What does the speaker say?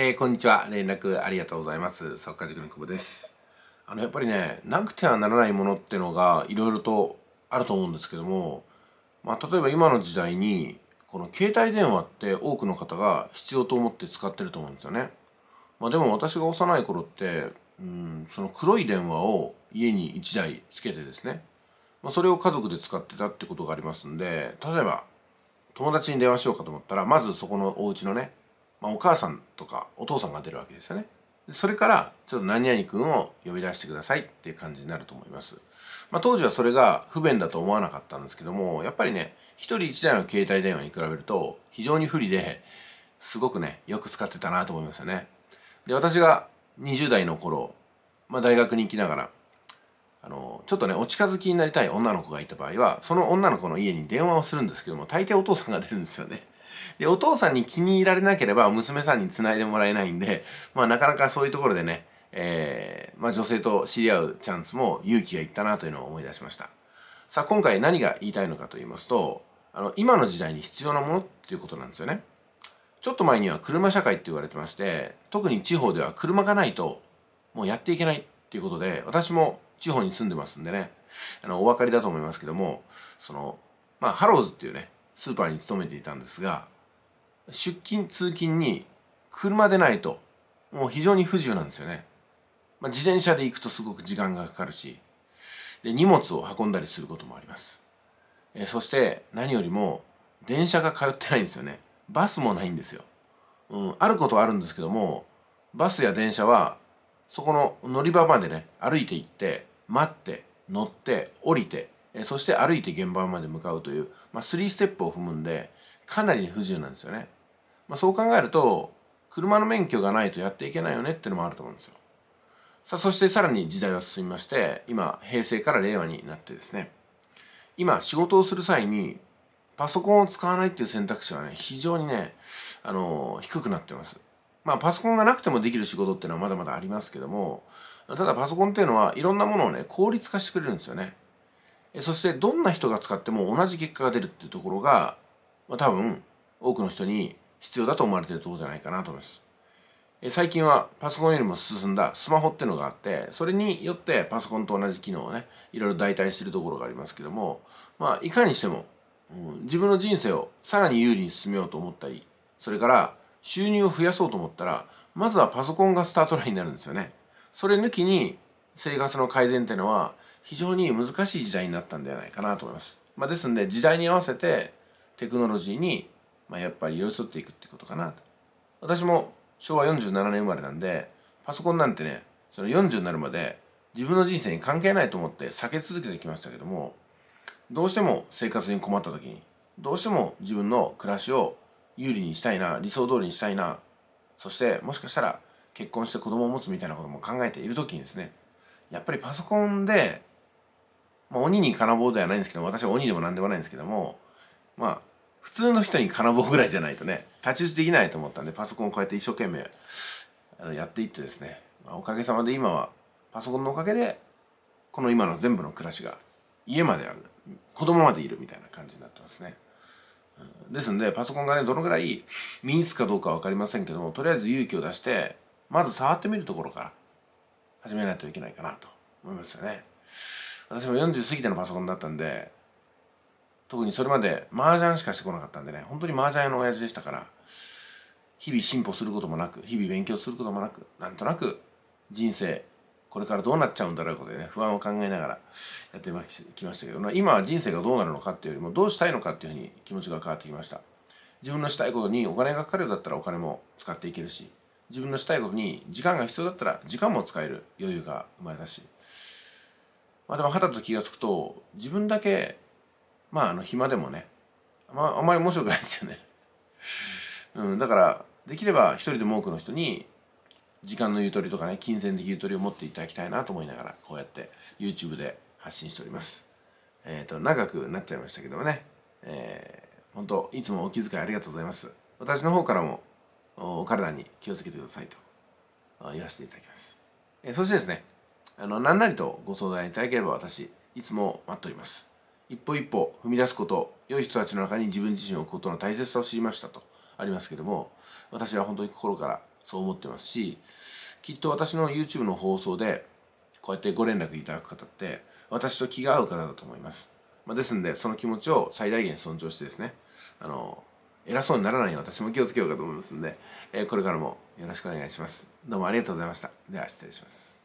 えー、こんにちは。連絡ありがとうございます。作家塾の久保です。あの、やっぱりね、なくてはならないものってのが、いろいろとあると思うんですけども、まあ、例えば今の時代に、この携帯電話って多くの方が必要と思って使ってると思うんですよね。まあ、でも私が幼い頃って、うん、その黒い電話を家に1台つけてですね、まあ、それを家族で使ってたってことがありますんで、例えば、友達に電話しようかと思ったら、まずそこのお家のね、まあ、お母さんとかお父さんが出るわけですよね。それからちょっと何々君を呼び出してくださいっていう感じになると思います。まあ、当時はそれが不便だと思わなかったんですけどもやっぱりね一人一台の携帯電話に比べると非常に不利ですごくねよく使ってたなと思いますよね。で私が20代の頃、まあ、大学に行きながらあのちょっとねお近づきになりたい女の子がいた場合はその女の子の家に電話をするんですけども大抵お父さんが出るんですよね。で、お父さんに気に入られなければ娘さんに繋いでもらえないんで、まあなかなかそういうところでね、えー、まあ女性と知り合うチャンスも勇気がいったなというのを思い出しました。さあ今回何が言いたいのかと言いますと、あの、今の時代に必要なものっていうことなんですよね。ちょっと前には車社会って言われてまして、特に地方では車がないともうやっていけないっていうことで、私も地方に住んでますんでね、あの、お分かりだと思いますけども、その、まあ、ハローズっていうね、スーパーに勤めていたんですが出勤通勤に車でないともう非常に不自由なんですよね、まあ、自転車で行くとすごく時間がかかるしで荷物を運んだりすることもあります、えそして何よりも電車が通ってないんですよねバスもないんですよ、うん、あることはあるんですけどもバスや電車はそこの乗り場までね歩いて行って待って乗って降りてそして歩いて現場まで向かうという、まあ、3ステップを踏むんでかなり不自由なんですよね、まあ、そう考えると車の免許がないとやっていけないよねっていうのもあると思うんですよさあそしてさらに時代は進みまして今平成から令和になってですね今仕事をする際にパソコンを使わないっていう選択肢はね非常にねあの低くなってますまあパソコンがなくてもできる仕事っていうのはまだまだありますけどもただパソコンっていうのはいろんなものをね効率化してくれるんですよねそしてどんな人が使っても同じ結果が出るっていうところが、まあ、多分多くの人に必要だと思われてるところじゃないかなと思います。最近はパソコンよりも進んだスマホっていうのがあってそれによってパソコンと同じ機能をねいろいろ代替してるところがありますけどもまあいかにしても、うん、自分の人生をさらに有利に進めようと思ったりそれから収入を増やそうと思ったらまずはパソコンがスタートラインになるんですよね。それ抜きに生活の改善っていうのは非常に難しい時代になったんではないかなと思います。まあ、ですんで時代に合わせてテクノロジーに、まあ、やっぱり寄り添っていくってことかなと。私も昭和47年生まれなんでパソコンなんてねその40になるまで自分の人生に関係ないと思って避け続けてきましたけどもどうしても生活に困った時にどうしても自分の暮らしを有利にしたいな理想通りにしたいなそしてもしかしたら結婚して子供を持つみたいなことも考えている時にですねやっぱりパソコンでまあ、鬼に金棒ではないんですけど私は鬼でも何でもないんですけどもまあ普通の人に金棒ぐらいじゃないとね太刀打ちできないと思ったんでパソコンをこうやって一生懸命あのやっていってですね、まあ、おかげさまで今はパソコンのおかげでこの今の全部の暮らしが家まである子供までいるみたいな感じになってますね。ですんでパソコンがねどのぐらい身につくかどうかは分かりませんけどもとりあえず勇気を出してまず触ってみるところから始めないといけないかなと思いますよね。私も40過ぎてのパソコンだったんで特にそれまで麻雀しかしてこなかったんでね本当に麻雀屋の親父でしたから日々進歩することもなく日々勉強することもなくなんとなく人生これからどうなっちゃうんだろうことでね不安を考えながらやってきましたけど今は人生がどうなるのかっていうよりもどうしたいのかっていうふうに気持ちが変わってきました自分のしたいことにお金がかかるようだったらお金も使っていけるし自分のしたいことに時間が必要だったら時間も使える余裕が生まれたしまあ、でも肌と気が付くと自分だけまああの暇でもね、まあ、あんまり面白くないですよね、うん、だからできれば一人でも多くの人に時間のゆとりとかね金銭的ゆとりを持っていただきたいなと思いながらこうやって YouTube で発信しておりますえっ、ー、と長くなっちゃいましたけどもねえー、本当いつもお気遣いありがとうございます私の方からもお体に気をつけてくださいと言わせていただきます、えー、そしてですねあの何なりとご相談いただければ私いつも待っております一歩一歩踏み出すこと良い人たちの中に自分自身を置くことの大切さを知りましたとありますけども私は本当に心からそう思ってますしきっと私の YouTube の放送でこうやってご連絡いただく方って私と気が合う方だと思います、まあ、ですんでその気持ちを最大限尊重してですねあの偉そうにならないよう私も気をつけようかと思いますんで、えー、これからもよろしくお願いしますどうもありがとうございましたでは失礼します